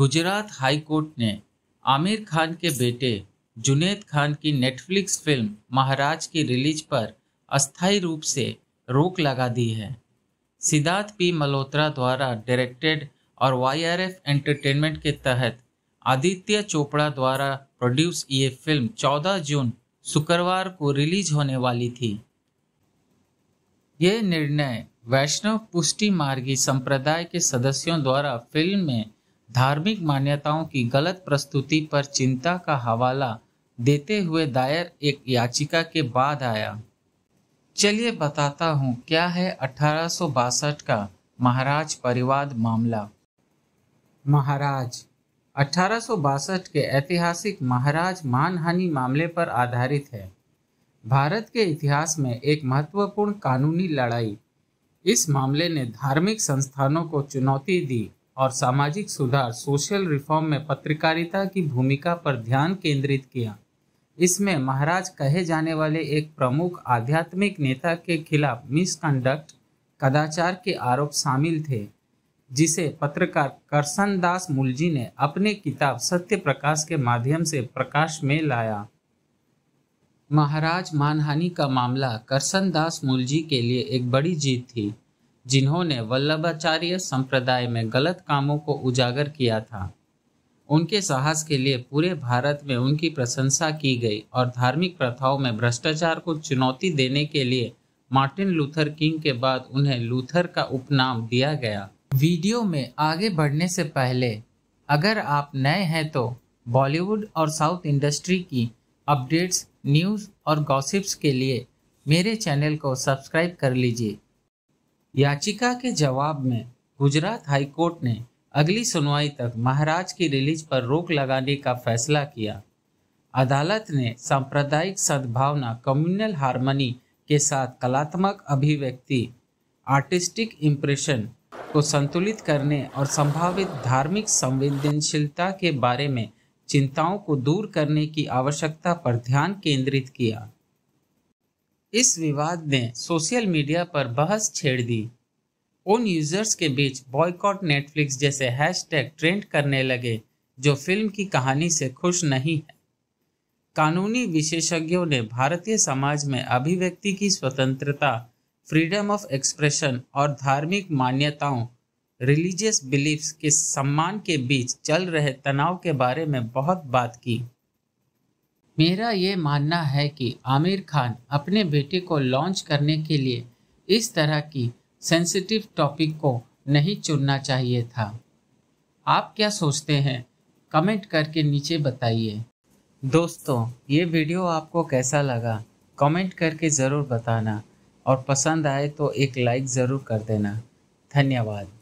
Gujarat high court ने आमिर खान के बेटे जुनेद खान की नेटफ्लिक्स फिल्म महाराज की रिलीज पर अस्थायी रूप से रोक लगा दी है सिद्धार्थ पी मल्होत्रा द्वारा डायरेक्टेड और वाईआरएफ एंटरटेनमेंट के तहत आदित्य चोपड़ा द्वारा प्रोड्यूस ये फिल्म 14 जून शुक्रवार को रिलीज होने वाली थी ये निर्णय वैष्णव पुष्टि मार्गी संप्रदाय के सदस्यों द्वारा फिल्म में धार्मिक मान्यताओं की गलत प्रस्तुति पर चिंता का हवाला देते हुए दायर एक याचिका के बाद आया चलिए बताता हूँ क्या है अठारह का महाराज परिवाद मामला महाराज अठारह के ऐतिहासिक महाराज मानहानि मामले पर आधारित है भारत के इतिहास में एक महत्वपूर्ण कानूनी लड़ाई इस मामले ने धार्मिक संस्थानों को चुनौती दी और सामाजिक सुधार सोशल रिफॉर्म में पत्रकारिता की भूमिका पर ध्यान केंद्रित किया इसमें महाराज कहे जाने वाले एक प्रमुख आध्यात्मिक नेता के खिलाफ मिसकंडक्ट कदाचार के आरोप शामिल थे जिसे पत्रकार करसन दास मुलजी ने अपने किताब सत्य प्रकाश के माध्यम से प्रकाश में लाया महाराज मानहानि का मामला करसन दास मुलजी के लिए एक बड़ी जीत थी जिन्होंने वल्लभाचार्य संप्रदाय में गलत कामों को उजागर किया था उनके साहस के लिए पूरे भारत में उनकी प्रशंसा की गई और धार्मिक प्रथाओं में भ्रष्टाचार को चुनौती देने के लिए मार्टिन लूथर किंग के बाद उन्हें लूथर का उपनाम दिया गया वीडियो में आगे बढ़ने से पहले अगर आप नए हैं तो बॉलीवुड और साउथ इंडस्ट्री की अपडेट्स न्यूज़ और गॉसिप्स के लिए मेरे चैनल को सब्सक्राइब कर लीजिए याचिका के जवाब में गुजरात हाईकोर्ट ने अगली सुनवाई तक महाराज की रिलीज पर रोक लगाने का फैसला किया अदालत ने सांप्रदायिक सद्भावना कम्युनल हारमनी के साथ कलात्मक अभिव्यक्ति आर्टिस्टिक इम्प्रेशन को संतुलित करने और संभावित धार्मिक संवेदनशीलता के बारे में चिंताओं को दूर करने की आवश्यकता पर ध्यान केंद्रित किया इस विवाद ने सोशल मीडिया पर बहस छेड़ दी उन यूजर्स के बीच बॉयकॉट नेटफ्लिक्स जैसे हैशटैग ट्रेंड करने लगे जो फिल्म की कहानी से खुश नहीं है कानूनी विशेषज्ञों ने भारतीय समाज में अभिव्यक्ति की स्वतंत्रता फ्रीडम ऑफ एक्सप्रेशन और धार्मिक मान्यताओं रिलीजियस बिलीफ्स के सम्मान के बीच चल रहे तनाव के बारे में बहुत बात की मेरा ये मानना है कि आमिर खान अपने बेटे को लॉन्च करने के लिए इस तरह की सेंसिटिव टॉपिक को नहीं चुनना चाहिए था आप क्या सोचते हैं कमेंट करके नीचे बताइए दोस्तों ये वीडियो आपको कैसा लगा कमेंट करके ज़रूर बताना और पसंद आए तो एक लाइक ज़रूर कर देना धन्यवाद